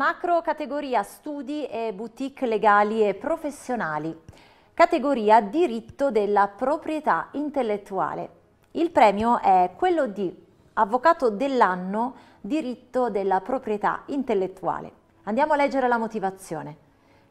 Macro categoria studi e boutique legali e professionali. Categoria diritto della proprietà intellettuale. Il premio è quello di Avvocato dell'anno diritto della proprietà intellettuale. Andiamo a leggere la motivazione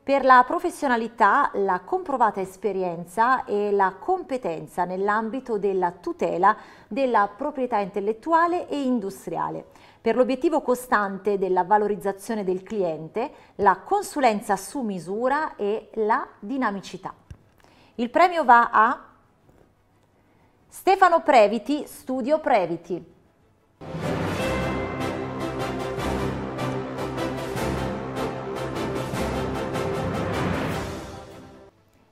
per la professionalità, la comprovata esperienza e la competenza nell'ambito della tutela della proprietà intellettuale e industriale. Per l'obiettivo costante della valorizzazione del cliente, la consulenza su misura e la dinamicità. Il premio va a Stefano Previti, Studio Previti.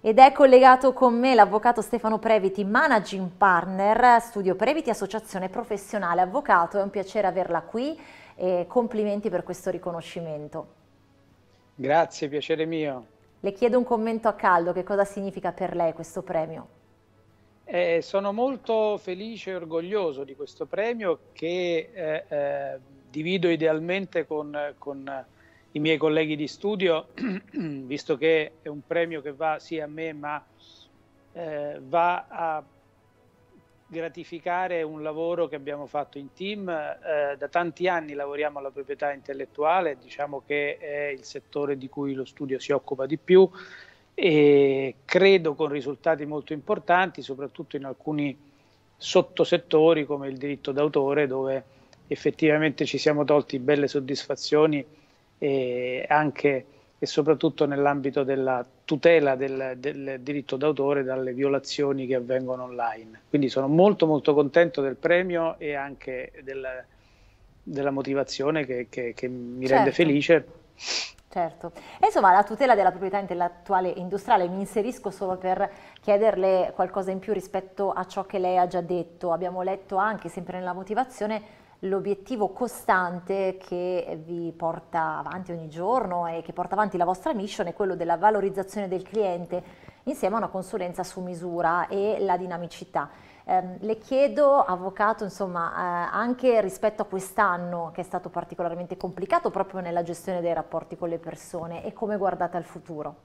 Ed è collegato con me l'avvocato Stefano Previti, managing partner, studio Previti, associazione professionale avvocato. È un piacere averla qui e complimenti per questo riconoscimento. Grazie, piacere mio. Le chiedo un commento a caldo, che cosa significa per lei questo premio? Eh, sono molto felice e orgoglioso di questo premio che eh, eh, divido idealmente con, con i miei colleghi di studio, visto che è un premio che va sia a me ma eh, va a gratificare un lavoro che abbiamo fatto in team. Eh, da tanti anni lavoriamo alla proprietà intellettuale, diciamo che è il settore di cui lo studio si occupa di più e credo con risultati molto importanti, soprattutto in alcuni sottosettori come il diritto d'autore dove effettivamente ci siamo tolti belle soddisfazioni e anche e soprattutto nell'ambito della tutela del, del diritto d'autore dalle violazioni che avvengono online. Quindi sono molto molto contento del premio e anche del, della motivazione che, che, che mi certo. rende felice. Certo, e insomma la tutela della proprietà intellettuale e industriale, mi inserisco solo per chiederle qualcosa in più rispetto a ciò che lei ha già detto, abbiamo letto anche sempre nella motivazione l'obiettivo costante che vi porta avanti ogni giorno e che porta avanti la vostra mission è quello della valorizzazione del cliente insieme a una consulenza su misura e la dinamicità. Ehm, le chiedo, avvocato, insomma, eh, anche rispetto a quest'anno che è stato particolarmente complicato proprio nella gestione dei rapporti con le persone e come guardate al futuro?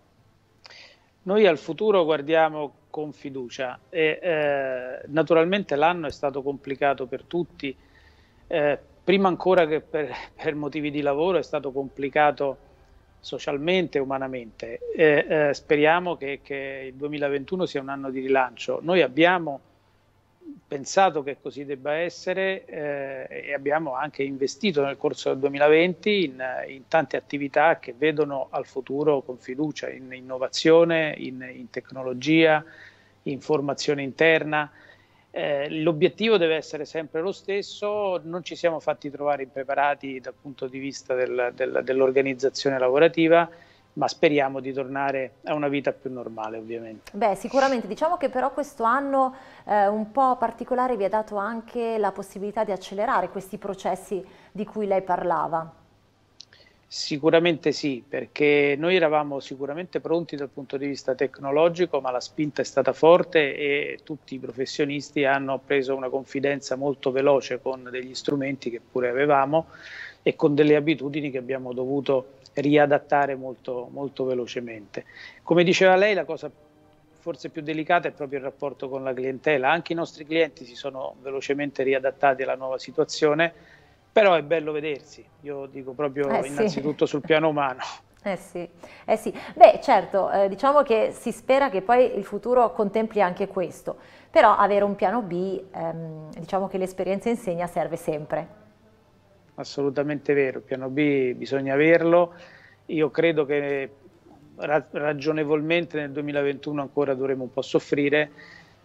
Noi al futuro guardiamo con fiducia e eh, naturalmente l'anno è stato complicato per tutti, eh, prima ancora che per, per, motivi di lavoro è stato complicato socialmente, e umanamente. Eh, eh, speriamo che, che, il 2021 sia un anno di rilancio. Noi abbiamo pensato che così debba essere eh, e abbiamo anche investito nel corso del 2020 in, in, tante attività che vedono al futuro con fiducia in innovazione, in, in tecnologia, in formazione interna. Eh, l'obiettivo deve essere sempre lo stesso, non ci siamo fatti trovare impreparati dal punto di vista del, del, dell'organizzazione lavorativa, ma speriamo di tornare a una vita più normale ovviamente. Beh sicuramente, diciamo che però questo anno eh, un po' particolare vi ha dato anche la possibilità di accelerare questi processi di cui lei parlava. Sicuramente sì, perché noi eravamo sicuramente pronti dal punto di vista tecnologico, ma la spinta è stata forte e tutti i professionisti hanno preso una confidenza molto veloce con degli strumenti che pure avevamo e con delle abitudini che abbiamo dovuto riadattare molto, molto velocemente. Come diceva lei, la cosa forse più delicata è proprio il rapporto con la clientela. Anche i nostri clienti si sono velocemente riadattati alla nuova situazione però è bello vedersi, io dico proprio eh, innanzitutto sì. sul piano umano. Eh sì, eh sì. beh certo, eh, diciamo che si spera che poi il futuro contempli anche questo, però avere un piano B, ehm, diciamo che l'esperienza insegna serve sempre. Assolutamente vero, il piano B bisogna averlo, io credo che ra ragionevolmente nel 2021 ancora dovremo un po' soffrire,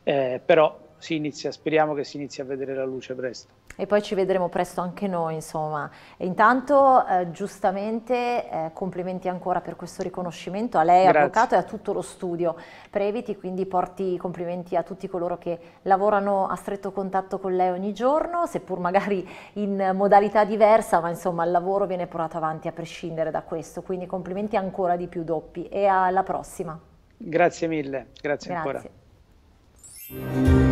eh, però si inizia, speriamo che si inizi a vedere la luce presto e poi ci vedremo presto anche noi, insomma. E intanto, eh, giustamente, eh, complimenti ancora per questo riconoscimento a lei, Grazie. avvocato, e a tutto lo studio Previti, quindi porti complimenti a tutti coloro che lavorano a stretto contatto con lei ogni giorno, seppur magari in modalità diversa, ma insomma il lavoro viene portato avanti a prescindere da questo, quindi complimenti ancora di più doppi e alla prossima. Grazie mille, grazie, grazie. ancora.